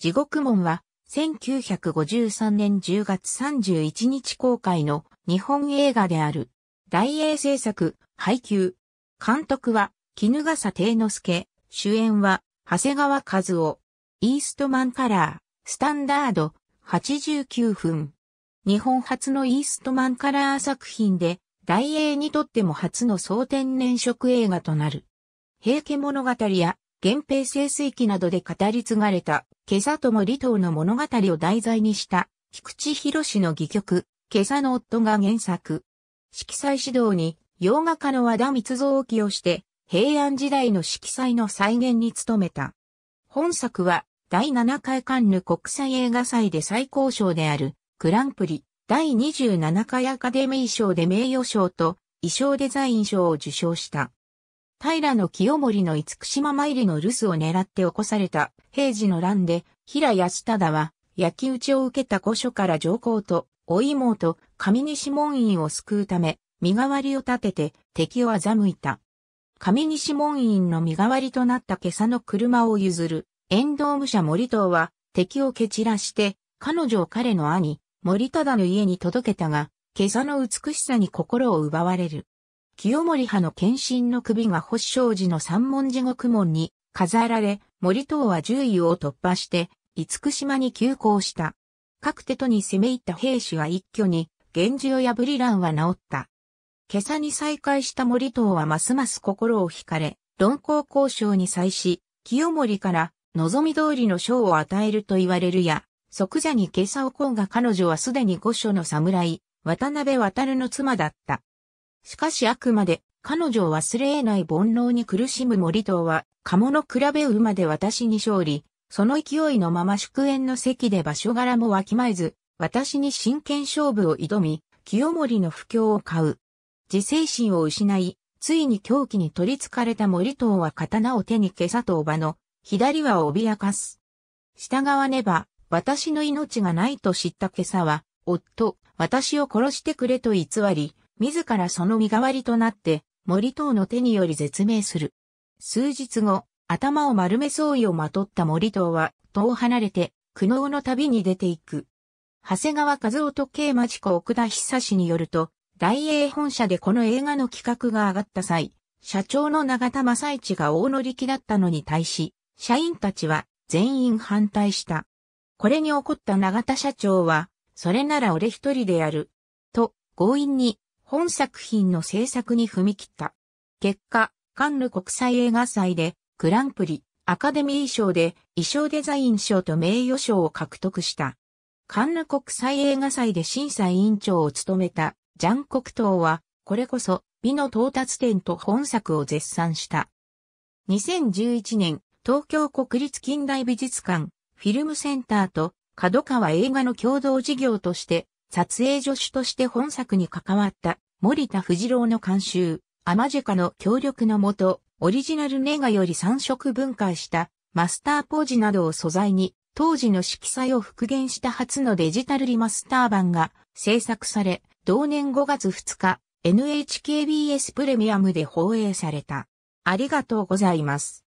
地獄門は、1953年10月31日公開の日本映画である。大英制作、配給。監督は、絹笠定之介。主演は、長谷川和夫。イーストマンカラー、スタンダード、89分。日本初のイーストマンカラー作品で、大英にとっても初の総天然色映画となる。平家物語や源平清水記などで語り継がれた、今朝友離島の物語を題材にした、菊池博の戯曲、今朝の夫が原作。色彩指導に、洋画家の和田光造を起用して、平安時代の色彩の再現に努めた。本作は、第7回カンヌ国際映画祭で最高賞である、グランプリ、第27回アカデミー賞で名誉賞と、衣装デザイン賞を受賞した。平清盛の五島参りの留守を狙って起こされた平治の乱で、平安忠は、焼き討ちを受けた御所から上皇と、お妹、上西門院を救うため、身代わりを立てて敵を欺いた。上西門院の身代わりとなった今朝の車を譲る、遠藤武者森藤は敵を蹴散らして、彼女を彼の兄、森忠の家に届けたが、今朝の美しさに心を奪われる。清盛派の献身の首が保正寺の三文字獄門に飾られ、森党は獣医を突破して、厳島に急行した。各手とに攻め入った兵士は一挙に、源氏を破り乱は治った。今朝に再会した森党はますます心を惹かれ、論功交渉に際し、清盛から望み通りの賞を与えると言われるや、即座に今朝をこうが彼女はすでに御所の侍、渡辺渡の妻だった。しかしあくまで彼女を忘れ得ない煩悩に苦しむ森藤は、鴨の比べ馬で私に勝利、その勢いのまま祝宴の席で場所柄もわきまえず、私に真剣勝負を挑み、清盛の不況を買う。自制心を失い、ついに狂気に取りつかれた森藤は刀を手に消さとおばの、左は脅かす。従わねば、私の命がないと知った今さは、夫、私を殺してくれと偽り、自らその身代わりとなって、森藤の手により絶命する。数日後、頭を丸め相違をまとった森藤は、遠を離れて、苦悩の旅に出ていく。長谷川和夫と慶町子奥田久氏によると、大英本社でこの映画の企画が上がった際、社長の永田正一が大乗り気だったのに対し、社員たちは全員反対した。これに怒った永田社長は、それなら俺一人でやる。と、強引に本作品の制作に踏み切った。結果、カンヌ国際映画祭でグランプリ、アカデミー賞で衣装デザイン賞と名誉賞を獲得した。カンヌ国際映画祭で審査委員長を務めたジャン・コクトーは、これこそ美の到達点と本作を絶賛した。2011年、東京国立近代美術館、フィルムセンターと角川映画の共同事業として撮影助手として本作に関わった森田藤郎の監修、アマジェカの協力のもと、オリジナルネガより三色分解したマスターポージなどを素材に、当時の色彩を復元した初のデジタルリマスター版が制作され、同年5月2日、NHKBS プレミアムで放映された。ありがとうございます。